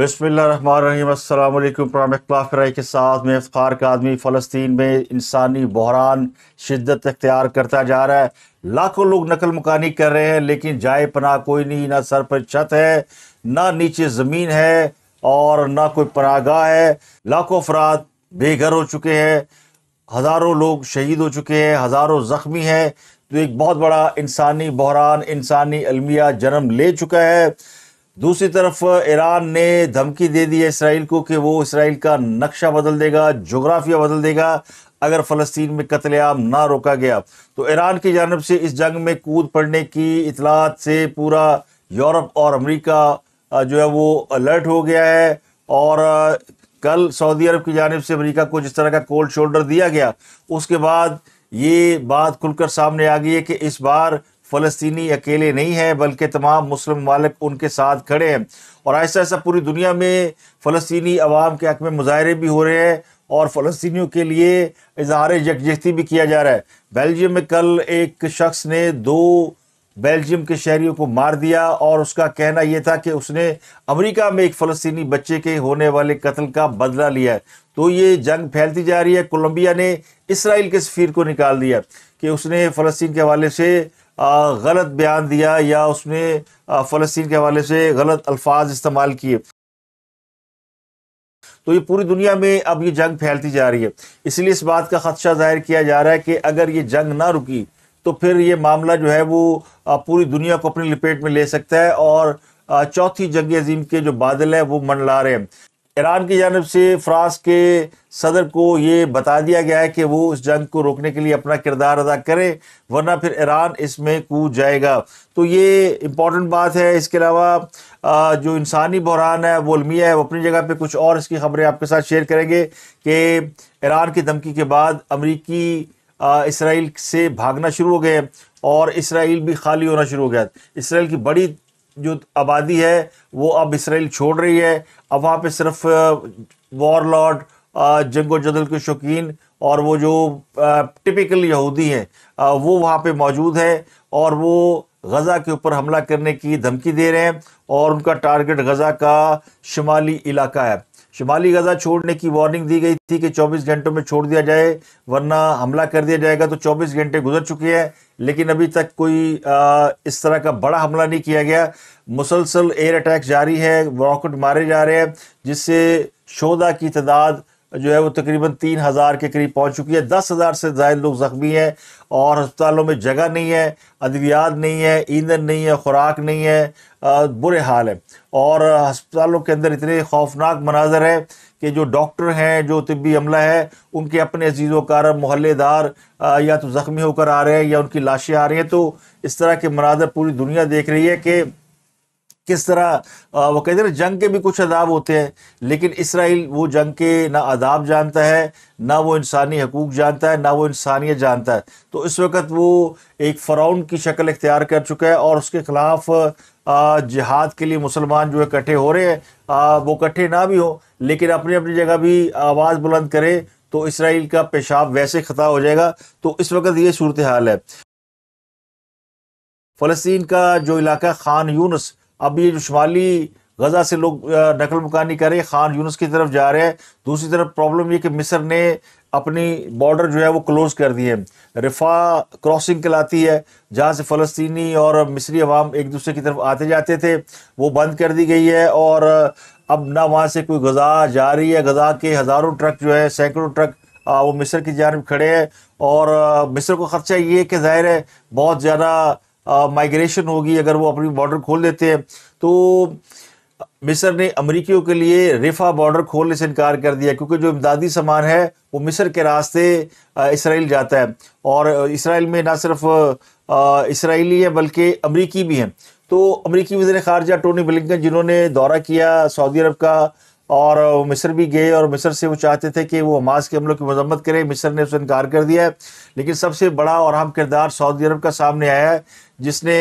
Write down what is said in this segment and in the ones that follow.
बसमिलकुम प्रामखलाफराई के साथ में अफार का आदमी फ़लस्तीन में इंसानी बहरान शिद्दत अख्तियार करता जा रहा है लाखों लोग नकल मकानी कर रहे हैं लेकिन जाए पनाह कोई नहीं ना सर पर छत है ना नीचे ज़मीन है और ना कोई पनागाह है लाखों अफराद बेघर हो चुके हैं हज़ारों लोग शहीद हो चुके हैं हज़ारों ज़ख्मी हैं तो एक बहुत बड़ा इंसानी बहरान इंसानी अलमिया जन्म ले चुका है दूसरी तरफ ईरान ने धमकी दे दी है इसराइल को कि वो इसराइल का नक्शा बदल देगा जोग्राफिया बदल देगा अगर फ़लस्तीन में कतलेआम ना रोका गया तो ईरान की जानब से इस जंग में कूद पड़ने की इतलात से पूरा यूरोप और अमेरिका जो है वो अलर्ट हो गया है और कल सऊदी अरब की जानब से अमेरिका को जिस तरह का कोल्ड शोल्डर दिया गया उसके बाद ये बात खुलकर सामने आ गई है कि इस बार फ़लस्तनी अकेले नहीं हैं बल्कि तमाम मुस्लिम मालिक उनके साथ खड़े हैं और ऐसा ऐसा पूरी दुनिया में फ़लस्तनी आवाम के हक में मुजाहरे भी हो रहे हैं और फ़लस्तियों के लिए इजहार यकजहती भी किया जा रहा है बेल्जियम में कल एक शख्स ने दो बेल्जियम के शहरीों को मार दिया और उसका कहना यह था कि उसने अमेरिका में एक फ़लस्तनी बच्चे के होने वाले कत्ल का बदला लिया है तो ये जंग फैलती जा रही है कोलम्बिया ने इसराइल के सफ़ीर को निकाल दिया कि उसने फ़लस्तीन के हवाले से गलत बयान दिया या उसने फ़लस्तीन के हवाले से गलत अल्फाज इस्तेमाल किए तो ये पूरी दुनिया में अब ये जंग फैलती जा रही है इसलिए इस बात का खदशा जाहिर किया जा रहा है कि अगर ये जंग ना रुकी तो फिर ये मामला जो है वो पूरी दुनिया को अपनी लपेट में ले सकता है और चौथी जंग अजीम के जो बादल है वो मंडला रहे हैं ईरान की जानब से फ्रांस के सदर को ये बता दिया गया है कि वो उस जंग को रोकने के लिए अपना किरदार अदा करें वरना फिर ईरान इसमें कूद जाएगा तो ये इम्पॉर्टेंट बात है इसके अलावा जो इंसानी बहरान है वो अलमिया है वो अपनी जगह पे कुछ और इसकी खबरें आपके साथ शेयर करेंगे कि ईरान की धमकी के बाद अमरीकी इसराइल से भागना शुरू हो गए और इसराइल भी खाली होना शुरू हो गया इसराइल की बड़ी जो आबादी है वो अब इसराइल छोड़ रही है अब वहाँ पे सिर्फ वॉर लॉर्ड जंग जदल के शौकीन और वो जो टिपिकल यहूदी हैं वो वहाँ पे मौजूद है और वो गज़ा के ऊपर हमला करने की धमकी दे रहे हैं और उनका टारगेट गज़ा का शुमाली इलाका है शिमाली गजा छोड़ने की वार्निंग दी गई थी कि 24 घंटों में छोड़ दिया जाए वरना हमला कर दिया जाएगा तो 24 घंटे गुजर चुके हैं लेकिन अभी तक कोई आ, इस तरह का बड़ा हमला नहीं किया गया मुसलसल एयर अटैक जारी है रॉकेट मारे जा रहे हैं जिससे शोधा की तादाद जो है वो तकरीबन तीन हज़ार के करीब पहुंच चुकी है दस हज़ार से ज़्यादा लोग ज़ख्मी हैं और अस्पतालों में जगह नहीं है अद्वियात नहीं है ईंधन नहीं है ख़ुराक नहीं है बुरे हाल है और अस्पतालों के अंदर इतने खौफनाक मनाजर है कि जो डॉक्टर हैं जो तबी अमला है उनके अपने अजीज़ कार मोहल्लेदार या तो ज़ख्मी होकर आ रहे हैं या उनकी लाशें आ रही हैं तो इस तरह के मनाजर पूरी दुनिया देख रही है कि किस तरह वो कहते हैं जंग के भी कुछ अदाब होते हैं लेकिन इसराइल वो जंग के ना अदाब जानता है ना वो इंसानी हकूक़ जानता है ना वो इंसानियत जानता है तो इस वक्त वो एक फ़राउन की शक्ल इख्तियार कर चुका है और उसके ख़िलाफ़ जिहाद के लिए मुसलमान जो है इकट्ठे हो रहे हैं वो इकट्ठे ना भी हों लेकिन अपनी अपनी जगह भी आवाज़ बुलंद करे तो इसराइल का पेशाब वैसे ख़ता हो जाएगा तो इस वक्त ये सूरत हाल है फ़लस्तीन का जो इलाका ख़ान यूनस अब ये जो शुमाली गज़ा से लोग नकल मकानी करें खान यूनस की तरफ जा रहे हैं दूसरी तरफ प्रॉब्लम ये कि मिस्र ने अपनी बॉर्डर जो है वो क्लोज़ कर दी है रिफा क्रॉसिंग कहलाती है जहाँ से फ़लस्तनी और मिस्री अवाम एक दूसरे की तरफ आते जाते थे वो बंद कर दी गई है और अब ना वहाँ से कोई गज़ा जा रही है गज़ा के हज़ारों ट्रक जो है सैकड़ों ट्रक वो मिस्र की जानब खड़े हैं और मिस्र को ख़र्चा ये कि ज़ाहिर है बहुत ज़्यादा माइग्रेशन होगी अगर वो अपनी बॉर्डर खोल देते हैं तो मिस्र ने अमरीकियों के लिए रिफा बॉर्डर खोलने से इनकार कर दिया क्योंकि जो इमदादी सामान है वो मिस्र के रास्ते इसराइल जाता है और इसराइल में ना सिर्फ इसराइली है बल्कि अमरीकी भी हैं तो अमरीकी वजर खारजा टोनी ब्लिंकन जिन्होंने दौरा किया सऊदी अरब का और मिस्र भी गए और मिस्र से वो चाहते थे कि वो हमास के हमलों की मजम्मत करें मिस्र ने उसे इनकार कर दिया है लेकिन सबसे बड़ा और अहम किरदार सऊदी अरब का सामने आया है जिसने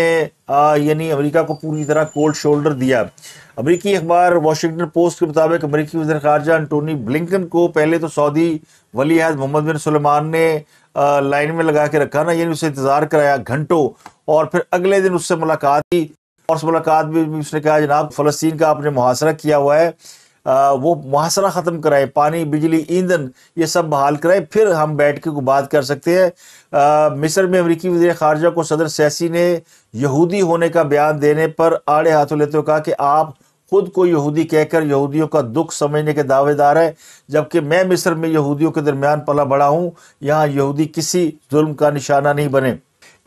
यानी अमेरिका को पूरी तरह कोल्ड शोल्डर दिया अमरीकी अखबार वाशिंगटन पोस्ट के मुताबिक अमरीकी वजर खारजा एंटोनी ब्लिंकन को पहले तो सऊदी वली अहद मोहम्मद बिन सलमान ने लाइन में लगा के रखा ना यानी उसे इंतज़ार कराया घंटों और फिर अगले दिन उससे मुलाकात की और उस मुलाकात में उसने कहा जनाब फ़लस्तीन का आपने मुहासरा किया हुआ है वो मुहासरा ख़त्म कराए पानी बिजली ईंधन ये सब बहाल कराए फिर हम बैठ के बात कर सकते हैं मिस्र में अमरीकी वजी खारजा को सदर सैसी ने यहूदी होने का बयान देने पर आड़े हाथों लेते हुए कहा कि आप खुद को यहूदी कहकर यहूदियों का दुख समझने के दावेदार है जबकि मैं मिस्र में यहूदियों के दरमियान पला बड़ा हूँ यहाँ यहूदी किसी जुल्म का निशाना नहीं बने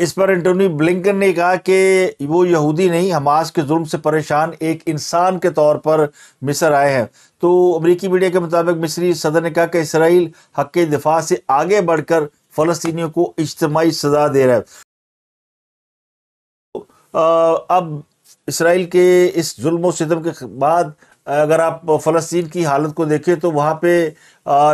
इस पर एंटोनी ब्लिंकन ने कहा कि वो यहूदी नहीं हमास के जुल्म से परेशान एक इंसान के तौर पर मिस्र आए हैं तो अमरीकी मीडिया के मुताबिक मिस्री सदर ने कहा कि इसराइल हक दिफा से आगे बढ़कर फ़लस्तियों को इज्तमाही सजा दे रहा है तो, अब इसराइल के इस जुल्म के बाद अगर आप फ़लस्तीन की हालत को देखें तो वहाँ पे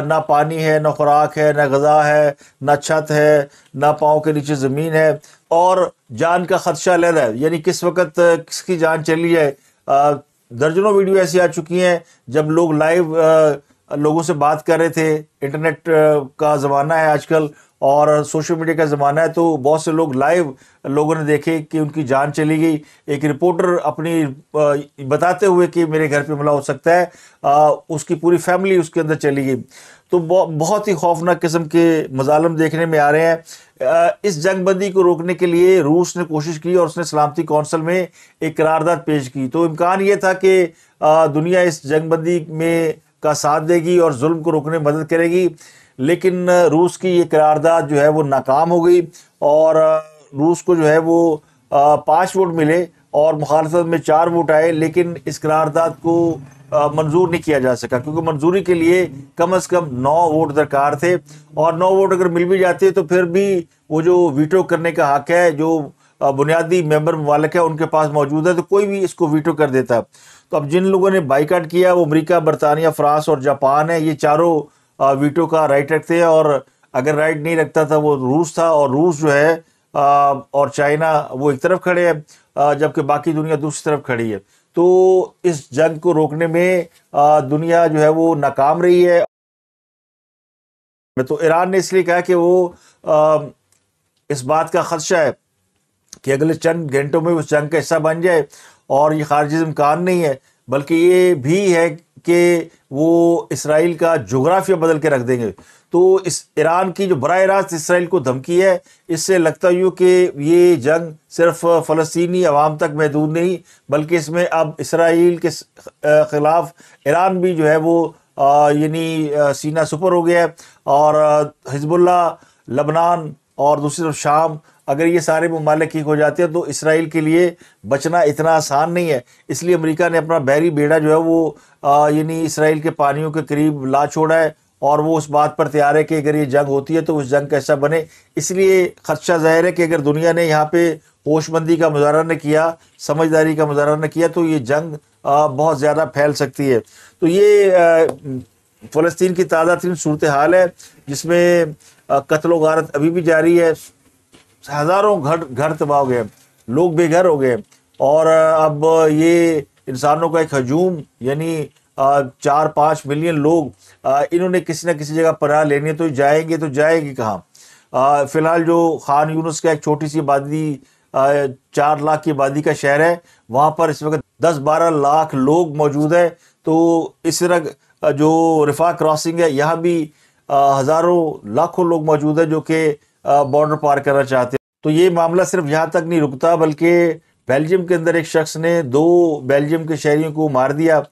ना पानी है ना खुराक है ना गज़ा है ना छत है ना पाँव के नीचे ज़मीन है और जान का ख़दशा रहा है यानी किस वक्त किसकी जान चली जाए दर्जनों वीडियो ऐसी आ चुकी हैं जब लोग लाइव लोगों से बात कर रहे थे इंटरनेट का ज़माना है आजकल और सोशल मीडिया का ज़माना है तो बहुत से लोग लाइव लोगों ने देखे कि उनकी जान चली गई एक रिपोर्टर अपनी बताते हुए कि मेरे घर पे हमला हो सकता है आ, उसकी पूरी फैमिली उसके अंदर चली गई तो बहुत ही खौफनाक किस्म के मजालम देखने में आ रहे हैं इस जंगबंदी को रोकने के लिए रूस ने कोशिश की और उसने सलामती कौंसल में एक करारदाद पेश की तो इम्कान ये था कि दुनिया इस जंगबंदी में का साथ देगी और जुल्म को रोकने में मदद करेगी लेकिन रूस की ये करारदाद जो है वो नाकाम हो गई और रूस को जो है वो पाँच वोट मिले और मुखालफत में चार वोट आए लेकिन इस करारदाद को मंजूर नहीं किया जा सका क्योंकि मंजूरी के लिए कम से कम नौ वोट दरकार थे और नौ वोट अगर मिल भी जाते तो फिर भी वो जो वीटो करने का हक है जो बुनियादी मेंबर ममालिक है उनके पास मौजूद है तो कोई भी इसको वीटो कर देता तो अब जिन लोगों ने बाइकाट किया वो अमरीका बरतानिया फ्रांस और जापान है ये चारों वीटो का राइट रखते हैं और अगर राइट नहीं रखता था वो रूस था और रूस जो है और चाइना वो एक तरफ खड़े हैं जबकि बाकी दुनिया दूसरी तरफ खड़ी है तो इस जंग को रोकने में दुनिया जो है वो नाकाम रही है तो ईरान ने इसलिए कहा कि वो इस बात का खदशा है कि अगले चंद घंटों में उस जंग का हिस्सा बन जाए और ये खारजी इम्कान नहीं है बल्कि ये भी है कि वो इसराइल का जोग्राफिया बदल के रख देंगे तो इस ईरान की जो बरह रास्त इसराइल को धमकी है इससे लगता यूँ कि ये जंग सिर्फ फ़लस्तनी आवाम तक महदूद नहीं बल्कि इसमें अब इसराइल के ख़िलाफ़ ईरान भी जो है वो यानी सीना सुपर हो गया है और हिजबुल्ला लबनान और दूसरी तरफ शाम अगर ये सारे ममालिक ठीक हो जाते हैं तो इसराइल के लिए बचना इतना आसान नहीं है इसलिए अमेरिका ने अपना बहरी बेड़ा जो है वो यानी इसराइल के पानियों के करीब ला छोड़ा है और वो उस बात पर तैयार है कि अगर ये जंग होती है तो उस जंग कैसा बने इसलिए खदशा जाहिर है कि अगर दुनिया ने यहाँ पे होशमंदी का मुजाहरा न किया समझदारी का मुजाहरा न किया तो ये जंग बहुत ज़्यादा फैल सकती है तो ये फ़लस्तीन की ताज़ा तरीन सूरत हाल है जिसमें कत्लो गारत अभी भी जारी है हज़ारों घर घर तबाह हो गए लोग बेघर हो गए और अब ये इंसानों का एक हजूम यानी चार पाँच मिलियन लोग इन्होंने किसी ना किसी जगह पनाह लेनी है तो जाएंगे तो जाएंगे कहाँ फ़िलहाल जो खान यूनुस का एक छोटी सी आबादी चार लाख की आबादी का शहर है वहाँ पर इस वक्त दस बारह लाख लोग मौजूद है तो इस तरह जो रिफा क्रॉसिंग है यहाँ भी हज़ारों लाखों लोग मौजूद है जो कि बॉर्डर पार करना चाहते हैं तो ये मामला सिर्फ यहाँ तक नहीं रुकता बल्कि बेल्जियम के अंदर एक शख्स ने दो बेल्जियम के शहरियों को मार दिया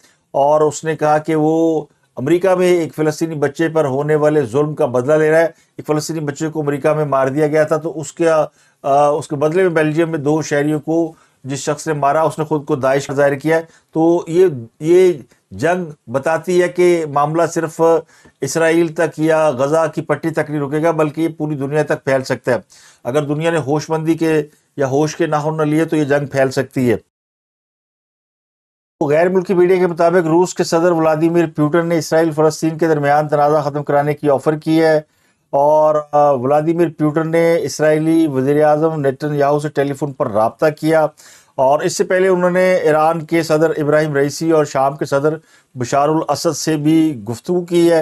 और उसने कहा कि वो अमेरिका में एक फ़लस्तनी बच्चे पर होने वाले जुल्म का बदला ले रहा है एक फ़लस्तनी बच्चे को अमेरिका में मार दिया गया था तो आ, उसके बदले में बेल्जियम में दो शहरियों को जिस शख्स ने मारा उसने खुद को दाइश जाहिर किया है तो ये ये जंग बताती है कि मामला सिर्फ इसराइल तक या गज़ा की पट्टी तक नहीं रुकेगा बल्कि ये पूरी दुनिया तक फैल सकता है अगर दुनिया ने होशमंदी के या होश के ना न लिए तो ये जंग फैल सकती है तो गैर मुल्की मीडिया के मुताबिक रूस के सदर व्लादिमिर प्यूटन ने इसराइल फ़लस्तीन के दरमियान तनाज़ा ख़त्म कराने की ऑफ़र की है और व्लादिमिर प्यूटन ने इसराइली वजीर अजम नेटन याहू से टेलीफोन पर रबता किया और इससे पहले उन्होंने ईरान के सदर इब्राहिम रईसी और शाम के सदर बशारुल असद से भी गुफ्तु की है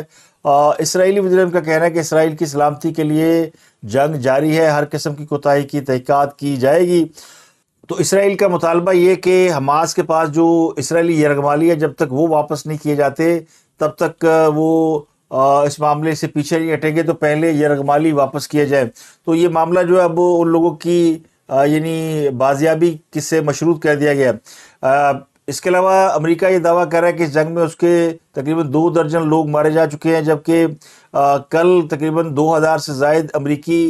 इसराइली वजीरम का कहना है कि इसराइल की सलामती के लिए जंग जारी है हर किस्म की कोताही की तहक़त की जाएगी तो इसराइल का मुतालबा ये कि हमास के पास जो इसराइली यरगमाली है जब तक वो वापस नहीं किए जाते तब तक वो इस मामले से पीछे नहीं हटेंगे तो पहले ये रगमाली वापस किया जाए तो ये मामला जो है अब उन लोगों की यानी बाजियाबी किससे मशरूत कर दिया गया इसके अलावा अमेरिका ये दावा कर रहा है कि इस जंग में उसके तकरीबन दो दर्जन लोग मारे जा चुके हैं जबकि कल तकरीबन 2000 से जायद अमरीकी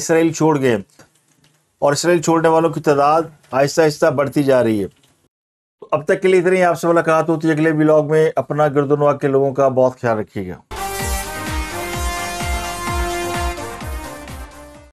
इसराइल छोड़ गए और इसराइल छोड़ने वालों की तादाद आहिस्ता आहिस्ता बढ़ती जा रही है तो अब तक के लिए इतनी आपसे मुलाकात होती है अगले ब्लॉग में अपना गिरदनवा के लोगों का बहुत ख्याल रखिएगा